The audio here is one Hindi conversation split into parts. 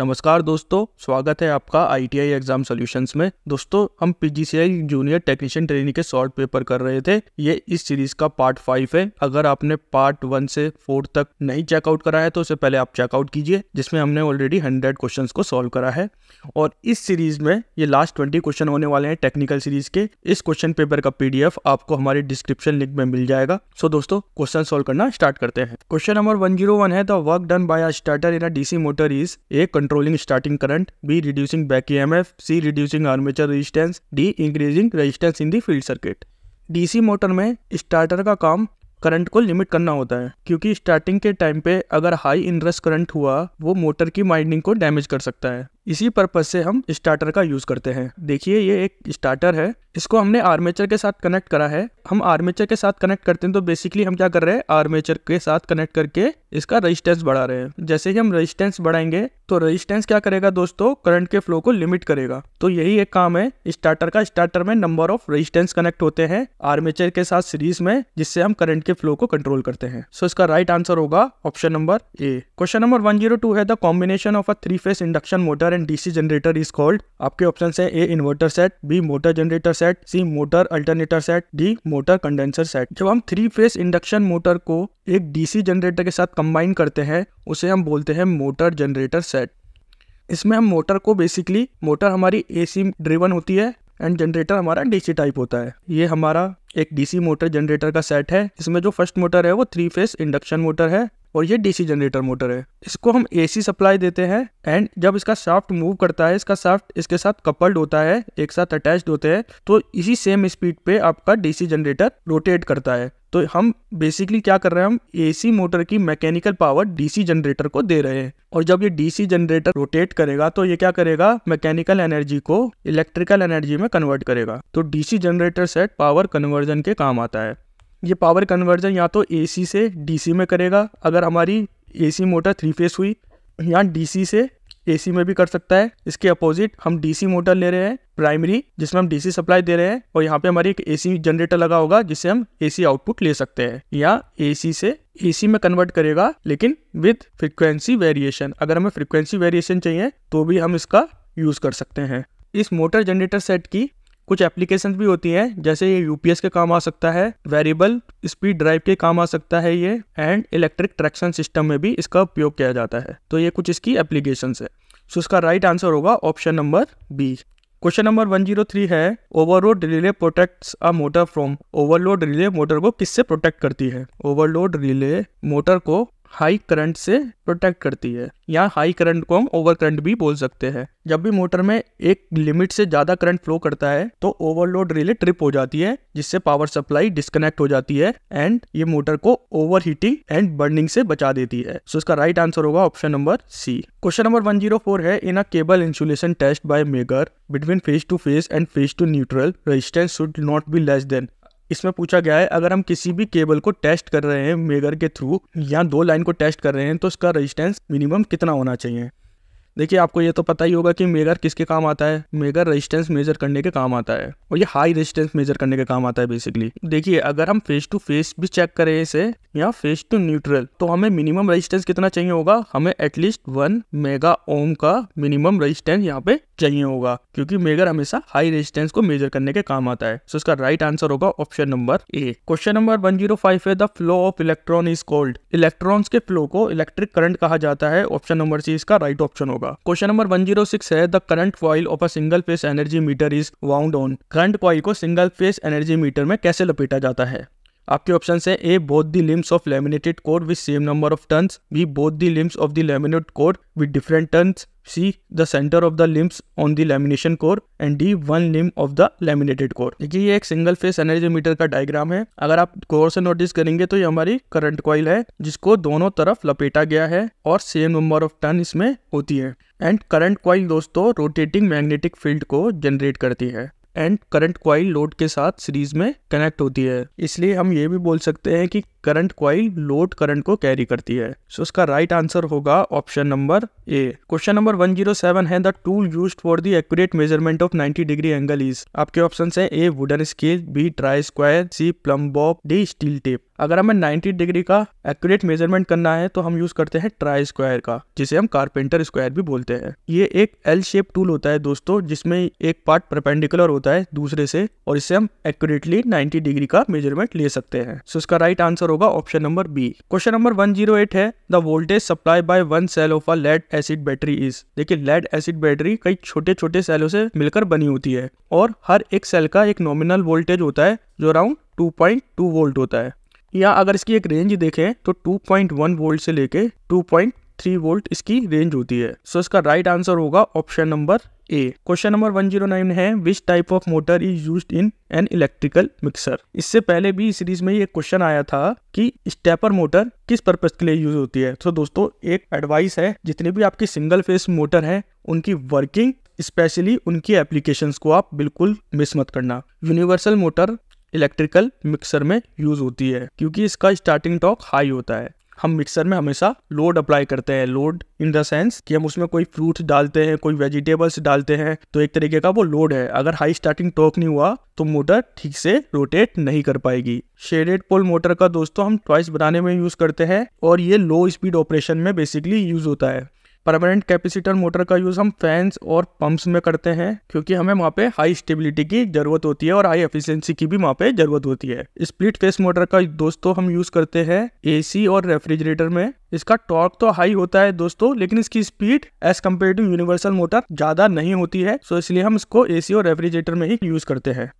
नमस्कार दोस्तों स्वागत है आपका आईटीआई एग्जाम सॉल्यूशंस में दोस्तों हम पीजीसीआई जूनियर टेक्नीशियन ट्रेनिंग के शॉर्ट पेपर कर रहे थे ये इस सीरीज का पार्ट फाइव है अगर आपने पार्ट वन से फोर तक नहीं चेकआउट करा है तो उसे पहले आप चेकआउट कीजिए जिसमें हमने ऑलरेडी हंड्रेड क्वेश्चन को सॉल्व करा है और इस सीरीज में ये लास्ट ट्वेंटी क्वेश्चन होने वाले हैं टेक्निकल सीरीज के इस क्वेश्चन पेपर का पीडीएफ आपको हमारे डिस्क्रिप्शन लिंक में मिल जाएगा सो दोस्तों क्वेश्चन सोल्व करना स्टार्ट करते हैं क्वेश्चन नंबर वन है the work done by starter in a DC motor is A controlling starting current B reducing back EMF C reducing armature resistance D increasing resistance in the field circuit DC motor में स्टार्टर का काम करंट को लिमिट करना होता है क्योंकि स्टार्टिंग के टाइम पे अगर हाई इंटरेस्ट करंट हुआ वो मोटर की माइंडिंग को डैमेज कर सकता है इसी पर्पज से हम स्टार्टर का यूज करते हैं देखिए ये एक स्टार्टर है इसको हमने आर्मेचर के साथ कनेक्ट करा है हम आर्मेचर के साथ कनेक्ट करते हैं तो बेसिकली हम क्या कर रहे हैं आर्मेचर के साथ कनेक्ट करके इसका रजिस्टेंस बढ़ा रहे हैं जैसे ही हम रजिस्टेंस बढ़ाएंगे तो रजिस्टेंस क्या करेगा दोस्तों करंट के फ्लो को लिमिट करेगा तो यही एक काम है स्टार्टर का स्टार्टर में नंबर ऑफ रजिस्टेंस कनेक्ट होते हैं आर्मेचर के साथ सीरीज में जिससे हम करंट के फ्लो को कंट्रोल करते हैं सो इसका राइट आंसर होगा option number A question number one है the combination of a three phase induction motor different DC generator is called आपके ऑप्शन है A inverter set B motor generator set C motor alternator set D motor condenser set जब हम थ्री फेस इंडक्शन मोटर को एक डीसी जनरेटर के साथ कंबाइन करते हैं उसे हम बोलते हैं मोटर जनरेटर सेट इसमें हम मोटर को बेसिकली मोटर हमारी एसी ड्रिवन होती है एंड जनरेटर हमारा डीसी टाइप होता है ये हमारा एक डीसी मोटर जनरेटर का सेट है इसमें जो फर्स्ट मोटर है वो थ्री फेस इंडक्शन मोटर है और ये डीसी जनरेटर मोटर है इसको हम एसी सप्लाई देते हैं एंड जब इसका शाफ्ट मूव करता है इसका शाफ्ट इसके साथ कपल्ड होता है एक साथ अटैच्ड होते हैं तो इसी सेम स्पीड पे आपका डीसी जनरेटर रोटेट करता है तो हम बेसिकली क्या कर रहे हैं हम एसी मोटर की मैकेनिकल पावर डीसी जनरेटर को दे रहे हैं और जब ये डीसी जनरेटर रोटेट करेगा तो ये क्या करेगा मैकेनिकल एनर्जी को इलेक्ट्रिकल एनर्जी में कन्वर्ट करेगा तो DC generator set power conversion के काम आता है ये पावर कन्वर्जन या तो ए से डी में करेगा अगर हमारी ए मोटर थ्री फेस हुई या डी से ए में भी कर सकता है इसके अपोजिट हम डीसी मोटर ले रहे हैं प्राइमरी जिसमें हम डीसी सप्लाई दे रहे हैं और यहाँ पे हमारी एक एसी जनरेटर लगा होगा जिससे हम एसी आउटपुट ले सकते हैं या एसी से एसी में कन्वर्ट करेगा लेकिन विथ फ्रिक्वेंसी वेरिएशन अगर हमें फ्रिक्वेंसी वेरिएशन चाहिए तो भी हम इसका यूज कर सकते हैं इस मोटर जनरेटर सेट की कुछ एप्लीकेशन भी होती हैं जैसे ये यूपीएस के काम आ सकता है वेरिएबल स्पीड ड्राइव के काम आ सकता है ये एंड इलेक्ट्रिक ट्रैक्शन सिस्टम में भी इसका उपयोग किया जाता है तो ये कुछ इसकी एप्लीकेशन है सो इसका राइट आंसर होगा option number B question number 103 है overload relay protects a motor from overload relay motor को किससे प्रोटेक्ट करती है ओवरलोड रिले मोटर को हाई करंट से प्रोटेक्ट करती है या हाई करंट को हम ओवर करंट भी बोल सकते हैं जब भी मोटर में एक लिमिट से ज़्यादा करंट फ्लो करता है तो ओवरलोड रिले ट्रिप हो जाती है जिससे पावर सप्लाई डिस्कनेक्ट हो जाती है एंड ये मोटर को ओवर हीटिंग एंड बर्निंग से बचा देती है सो so इसका राइट आंसर होगा option number C question number four है in a cable insulation test by megger between phase to phase and phase to neutral resistance should not be less than इसमें पूछा गया है अगर हम किसी भी केबल को टेस्ट कर रहे हैं मेगर के थ्रू या दो लाइन को टेस्ट कर रहे हैं तो उसका रेजिस्टेंस मिनिमम कितना होना चाहिए देखिए आपको ये तो पता ही होगा कि मेगर किसके काम आता है मेगर रेजिस्टेंस मेजर करने के काम आता है और ये हाई रेजिस्टेंस मेजर करने के काम आता है बेसिकली देखिए अगर हम फेस टू फेस भी चेक करें इसे या फेस टू न्यूट्रल तो हमें मिनिमम रेजिस्टेंस कितना चाहिए होगा हमें एटलीस्ट वन मेगा ओम का मिनिमम रजिस्टेंस यहाँ पे चाहिए होगा क्योंकि मेगर हमेशा हाई रेजिस्टेंस को मेजर करने के काम आता है सो इसका राइट आंसर होगा option number A question number one zero five है the flow of electron is called electrons के फ्लो को इलेक्ट्रिक करंट कहा जाता है ऑप्शन नंबर सी इसका राइट ऑप्शन होगा question number one zero six है the current coil of a single phase energy meter is wound on current coil को सिंगल फेस एनर्जी मीटर में कैसे लपेटा जाता है आपके ऑप्शन है A both the limbs of laminated core with same number of turns B both the limbs of the laminate core with different turns C the centre of the limbs on the lamination core and D one limb of the laminated core देखिए ये एक सिंगल फेस एनर्जी मीटर का डायग्राम है अगर आप कोर से नोटिस करेंगे तो ये हमारी करंट कॉइल है जिसको दोनों तरफ लपेटा गया है और सेम नंबर ऑफ टर्न इसमें होती है एंड करंट कॉइल दोस्तों रोटेटिंग मैग्नेटिक फील्ड को जनरेट करती है एंड करंट क्वाइल लोड के साथ सीरीज में कनेक्ट होती है इसलिए हम ये भी बोल सकते हैं कि करंट क्वाइल लोड करंट को कैरी करती है सो so, उसका राइट right आंसर होगा option number A question number 107 है the tool use for the accurate measurement of 90 degree angle is आपके ऑप्शन है A wooden scale B try square C plumb bob D steel tape अगर हमें 90 डिग्री का एक्यूरेट मेजरमेंट करना है तो हम यूज करते हैं ट्राई स्क्वायर का जिसे हम कारपेंटर स्क्वायर भी बोलते हैं ये एक एल शेप टूल होता है दोस्तों जिसमें एक पार्ट परपेंडिकुलर होता है दूसरे से और इससे हम एक्यूरेटली 90 डिग्री का मेजरमेंट ले सकते हैं सो so, इसका राइट आंसर आंसर होगा option number B question number 108 है the voltage supply by one cell of a lead acid battery is देखिए लेड एसिड बैटरी कई छोटे छोटे सेलों से मिलकर बनी होती है और हर एक सेल का एक नॉमिनल वोल्टेज होता है जो अराउंड टू वोल्ट होता है या अगर इसकी एक रेंज देखें तो 2.1 वोल्ट से लेके 2.2 थ्री वोल्ट इसकी रेंज होती है सो so, इसका राइट आंसर होगा option number A question number 109 है which type of motor is use in an electrical mixer इससे पहले भी सीरीज में ये क्वेश्चन आया था कि स्टेपर मोटर किस पर्पज के लिए यूज होती है तो so, दोस्तों एक एडवाइस है जितनी भी आपकी सिंगल फेस मोटर है उनकी वर्किंग स्पेशली उनकी एप्लीकेशन को आप बिल्कुल मिस मत करना यूनिवर्सल मोटर इलेक्ट्रिकल मिक्सर में यूज होती है क्योंकि इसका स्टार्टिंग टॉक हाई होता है हम मिक्सर में हमेशा लोड अप्लाई करते हैं लोड इन द सेंस कि हम उसमें कोई फ्रूट डालते हैं कोई वेजिटेबल्स डालते हैं तो एक तरीके का वो लोड है अगर हाई स्टार्टिंग टॉक नहीं हुआ तो मोटर ठीक से रोटेट नहीं कर पाएगी शेडेड पोल मोटर का दोस्तों हम ट्वाइस बनाने में यूज करते हैं और ये लो स्पीड ऑपरेशन में बेसिकली यूज होता है परमानेंट कैपेसिटर मोटर का यूज़ हम फैंस और पंप्स में करते हैं क्योंकि हमें वहाँ पे हाई स्टेबिलिटी की जरूरत होती है और हाई एफिशिएंसी की भी वहाँ पे जरूरत होती है स्प्लिट फेस मोटर का दोस्तों हम यूज़ करते हैं एसी और रेफ्रिजरेटर में इसका टॉर्क तो हाई होता है दोस्तों लेकिन इसकी speed as compare to universal motor ज़्यादा नहीं होती है सो इसलिए हम इसको एसी और रेफ्रिजरेटर में ही यूज़ करते हैं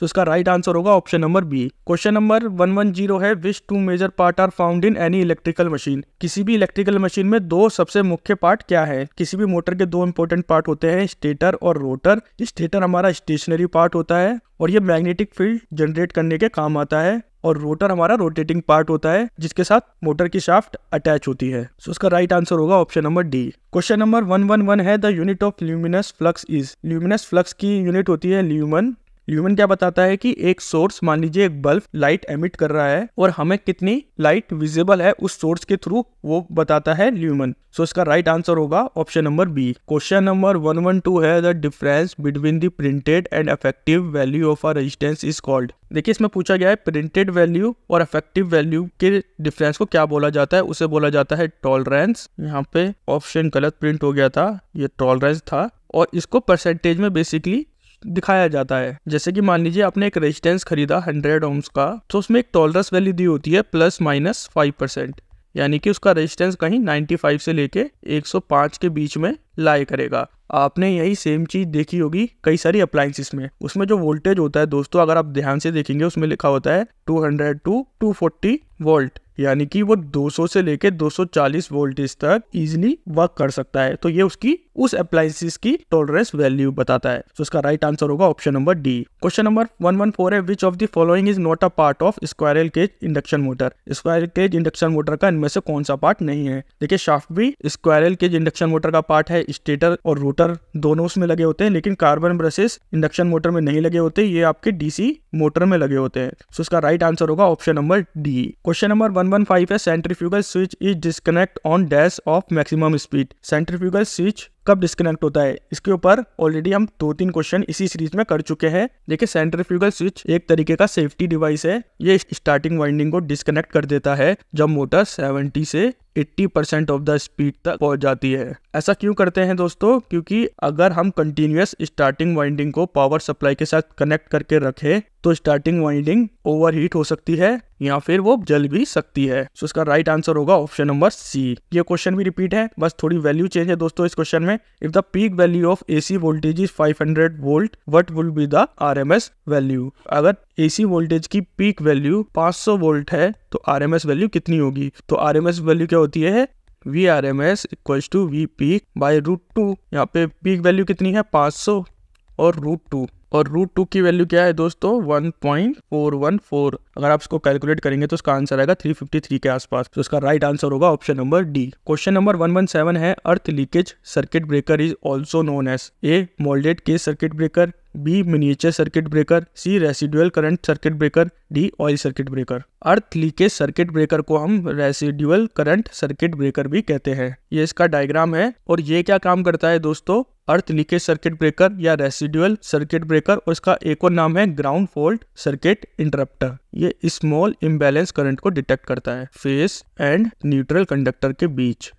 तो इसका राइट आंसर होगा option number B question number one one zero है which two major part are found in any electrical machine किसी भी इलेक्ट्रिकल मशीन में दो सबसे मुख्य पार्ट क्या है किसी भी मोटर के दो इंपॉर्टेंट पार्ट होते हैं स्टेटर और रोटर स्टेटर हमारा स्टेशनरी पार्ट होता है और ये मैग्नेटिक फील्ड जनरेट करने के काम आता है और रोटर हमारा रोटेटिंग पार्ट होता है जिसके साथ मोटर की शाफ्ट अटैच होती है सो so, राइट आंसर होगा option number D question number one one one है the unit of luminous flux is luminous flux की यूनिट होती है ल्यूमन ल्यूमन क्या बताता है कि एक सोर्स मान लीजिए एक बल्ब लाइट एमिट कर रहा है और हमें कितनी लाइट विजिबल है उस सोर्स के थ्रू वो बताता है ल्यूमन सो इसका राइट आंसर होगा option number B question number one one two है the difference between the printed and effective value of a resistance is called देखिए इसमें पूछा गया है प्रिंटेड वैल्यू और इफेक्टिव वैल्यू के डिफरेंस को क्या बोला जाता है उसे बोला जाता है टॉलरेंस यहाँ पे ऑप्शन गलत प्रिंट हो गया था ये टॉलरेंस था और इसको परसेंटेज में बेसिकली दिखाया जाता है जैसे कि मान लीजिए आपने एक रेजिस्टेंस खरीदा हंड्रेड ओम्स का तो उसमें एक टॉलरस वैल्यू दी होती है प्लस माइनस फाइव परसेंट यानी कि उसका रेजिस्टेंस कहीं 95 से लेके 105 के बीच में लाई करेगा आपने यही सेम चीज़ देखी होगी कई सारी अप्लाइंसिस में उसमें जो वोल्टेज होता है दोस्तों अगर आप ध्यान से देखेंगे उसमें लिखा होता है 200 टू 240 वोल्ट यानी कि वो 200 से लेके 240 वोल्टेज तक इजीली वर्क कर सकता है तो ये उसकी उस अप्लाइंसिस की टॉलरेंस वैल्यू बताता है तो इसका राइट आंसर होगा option number D question number one one four है which of the following is not a part of squirrel cage induction motor squirrel cage induction motor का इनमें से कौन सा पार्ट नहीं है देखिए शाफ्ट भी स्क्वायरल केज इंडक्शन मोटर का पार्ट है स्टेटर और रोटर दोनों उसमें लगे होते हैं लेकिन कार्बन ब्रशेस इंडक्शन मोटर में नहीं लगे होते ये आपके डीसी मोटर में लगे होते हैं सो इसका राइट आंसर होगा option number D question number one one five है centrifugal switch is disconnect on dash of maximum speed centrifugal switch कब डिस्कनेक्ट होता है इसके ऊपर ऑलरेडी हम दो तीन क्वेश्चन इसी सीरीज में कर चुके हैं देखिए सेंट्रीफ्यूगल स्विच एक तरीके का सेफ्टी डिवाइस है ये स्टार्टिंग वाइंडिंग को डिस्कनेक्ट कर देता है जब मोटर 70 से 80% परसेंट ऑफ द स्पीड तक पहुंच जाती है ऐसा क्यों करते हैं दोस्तों क्योंकि अगर हम कंटिन्यूस स्टार्टिंग वाइंडिंग को पावर सप्लाई के साथ कनेक्ट करके रखें तो स्टार्टिंग वाइंडिंग ओवर हीट हो सकती है या फिर वो जल भी सकती है सो इसका राइट आंसर होगा ऑप्शन नंबर सी ये क्वेश्चन भी रिपीट है बस थोड़ी वैल्यू चेंज है दोस्तों इस क्वेश्चन में if the peak value of AC voltage is 500 volt what will be the RMS value अगर एसी वोल्टेज की पीक वैल्यू 500 वोल्ट है तो आरएमएस वैल्यू कितनी होगी तो आरएमएस वैल्यू क्या होती है V R M S equal to V peak by root two यहाँ पे पीक वैल्यू कितनी है 500 और रूट टू और रूट टू की वैल्यू क्या है दोस्तों one one point four four अगर आप इसको कैलकुलेट करेंगे तो उसका आंसर आएगा थ्री फिफ्टी थ्री के आसपास तो इसका राइट आंसर होगा option number D question number one one seven है earth leakage circuit breaker is also known as A moulded case circuit breaker B miniature circuit breaker C residual current circuit breaker D oil circuit breaker earth leakage circuit breaker को हम रेसिडुअल करंट सर्किट ब्रेकर भी कहते हैं ये इसका डायग्राम है और ये क्या काम करता है दोस्तों अर्थ लीकेज सर्किट ब्रेकर या रेसिडुअल सर्किट ब्रेकर और इसका एक और नाम है ग्राउंड फोल्ट सर्किट इंटरप्टर ये स्मॉल इम्बेलेंस करंट को डिटेक्ट करता है फेस एंड न्यूट्रल कंडक्टर के बीच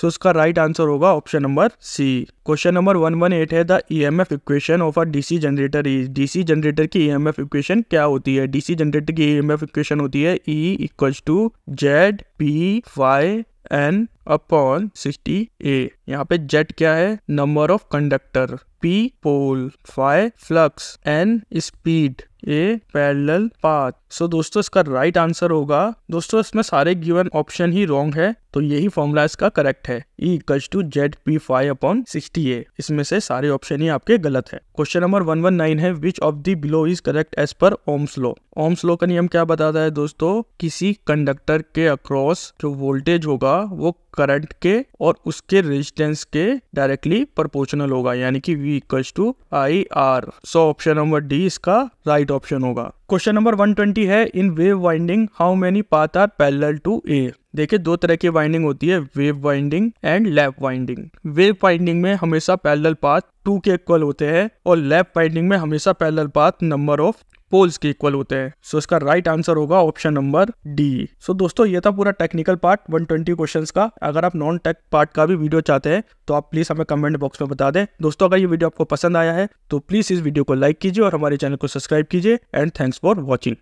सो इसका राइट आंसर होगा option number C question number one one eight है the F equation of a DC generator is DC generator की ई एम एफ इक्वेशन क्या होती है डीसी जनरेटर की ई एम एफ इक्वेशन होती है E equal to Z P phi N upon sixty A यहाँ पे जेट क्या है number of conductor P pole phi flux N speed A parallel path so दोस्तों इसका राइट right आंसर होगा दोस्तों इसमें सारे गिवन ऑप्शन ही रॉन्ग है तो यही फॉर्मूला इसका करेक्ट है E equals to Z P phi upon sixty A इसमें से सारे ऑप्शन ही आपके गलत है question number one one nine है which of the below is correct as per ohm's law ohm's law का नियम क्या बताता है दोस्तों किसी कंडक्टर के अक्रॉस जो वोल्टेज होगा वो करंट के और उसके रेजिस्टेंस के डायरेक्टली प्रोपोर्शनल होगा यानी कि V equals to I R so option number D इसका राइट ऑप्शन होगा क्वेश्चन नंबर 120 है in wave winding how many path are parallel to A देखिए दो तरह की वाइंडिंग होती है wave winding and lap winding wave winding में हमेशा पैरेलल पाथ टू के इक्वल होते हैं और लैप वाइंडिंग में हमेशा parallel path number of poles के इक्वल होते हैं सो so, इसका राइट right आंसर होगा ऑप्शन नंबर डी सो दोस्तों ये था पूरा टेक्निकल पार्ट 120 क्वेश्चंस का अगर आप नॉन टेक पार्ट का भी वीडियो चाहते हैं तो आप प्लीज हमें कमेंट बॉक्स में बता दें दोस्तों अगर ये वीडियो आपको पसंद आया है तो प्लीज इस वीडियो को लाइक कीजिए और हमारे चैनल को सब्सक्राइब कीजिए एंड थैंक्स फॉर वॉचिंग